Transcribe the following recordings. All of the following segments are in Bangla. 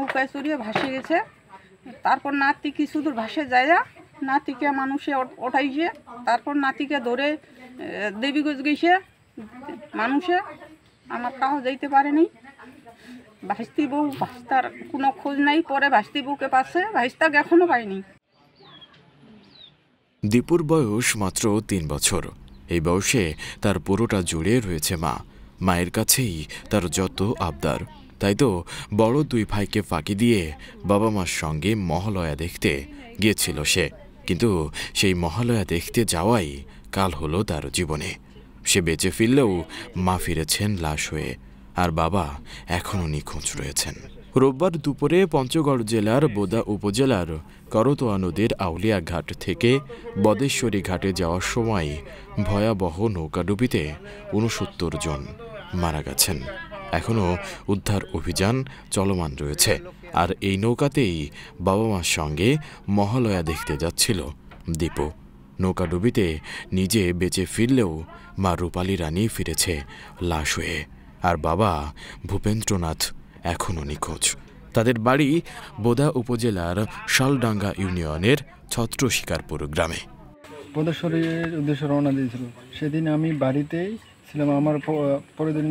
নৌকায় চড়িয়ে ভাসে গেছে তারপর নাতি কি সুদূর ভাসে যায় নাতিকে মানুষে ওঠাইছে তারপর নাতিকে ধরে দেবীগঞ্জ গেছে মানুষে আমার কাহ যাইতে পারেনি ভাস্তি বউ ভাস্তার কোনো খোঁজ নাই পরে ভাস্তি বউকে পাশে ভাস্তাকে এখনও পাইনি দীপুর বয়স মাত্র তিন বছর এই বয়সে তার পুরোটা জুড়ে রয়েছে মা মায়ের কাছেই তার যত আবদার তাই তো বড় দুই ভাইকে ফাঁকি দিয়ে বাবা মার সঙ্গে মহালয়া দেখতে গিয়েছিল সে কিন্তু সেই মহালয়া দেখতে যাওয়াই কাল হলো তার জীবনে সে বেঁচে ফিরলেও মা ফিরেছেন লাশ হয়ে আর বাবা এখনও নিখোঁজ রয়েছেন রোববার দুপুরে পঞ্চগড় জেলার বোদা উপজেলার করতোয়া নদীর আউলিয়া ঘাট থেকে বদেশ্বরী ঘাটে যাওয়ার সময় ভয়াবহ নৌকাডুবিতে উনসত্তর জন মারা গেছেন এখনও উদ্ধার অভিযান চলমান রয়েছে আর এই নৌকাতেই বাবা মার সঙ্গে মহালয়া দেখতে যাচ্ছিল দীপু নৌকা ডুবিতে নিজে বেঁচে ফিরলেও মা রূপালী রানী ফিরেছে লাশ হয়ে আর বাবা ভূপেন্দ্রনাথ এখনও নিখোঁজ তাদের বাড়ি বোদা উপজেলার শালডাঙ্গা ইউনিয়নের ছত্র শিকারপুর গ্রামে পদেশ্বরীর উদ্দেশ্যে রওনা দিয়েছিল সেদিন আমি বাড়িতেই ছিলাম আমার পরের দিন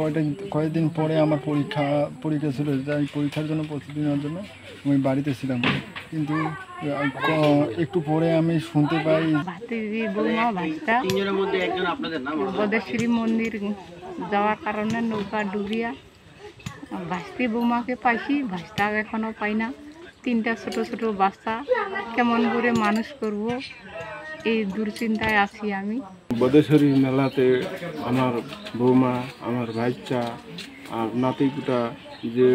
কয়টা কয়েকদিন পরে আমার পরীক্ষা পরীক্ষা ছিল যাই পরীক্ষার জন্য প্রস্তুতি নেওয়ার জন্য আমি বাড়িতে ছিলাম কিন্তু একটু পরে আমি শুনতে পাই বদেশ্বরী মন্দির যাওয়ার কারণে নৌকা ডুবিয়া ভাস্তি বৌমাকে পাইছি ভাস্তা এখনও পাই না তিনটা ছোট ছোট বাচ্চা কেমন করে মানুষ করব এই দুশ্চিন্তায় আছি আমি বদেশ্বরী মেলাতে আমার বৌমা আমার ভাইচা আর নাতিপুটা যে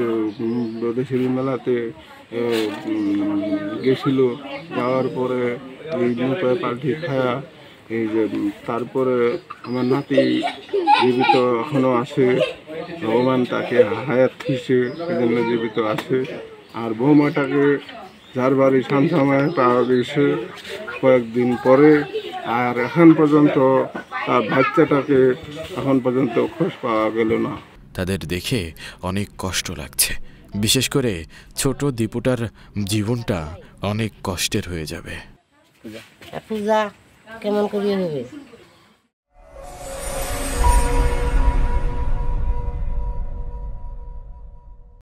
বদেশ্বরী মেলাতে গেছিল যাওয়ার পরে এই নৌকায় পাল্টি খায়া এই যে তারপরে আমার নাতি জীবিত এখনও আছে ভগবান তাকে হায়াত খুঁজছে এই জন্য জীবিত আছে আর বৌমাটাকে যার বাড়ি শান্তমায় পাওয়া গেছে কয়েকদিন পরে আর এখন পর্যন্ত তার বাচ্চাটাকে এখন পর্যন্ত খোঁজ পাওয়া গেল না তাদের দেখে অনেক কষ্ট লাগছে বিশেষ করে ছোট দীপুটার জীবনটা অনেক কষ্টের হয়ে যাবে পূজা কেমন হবে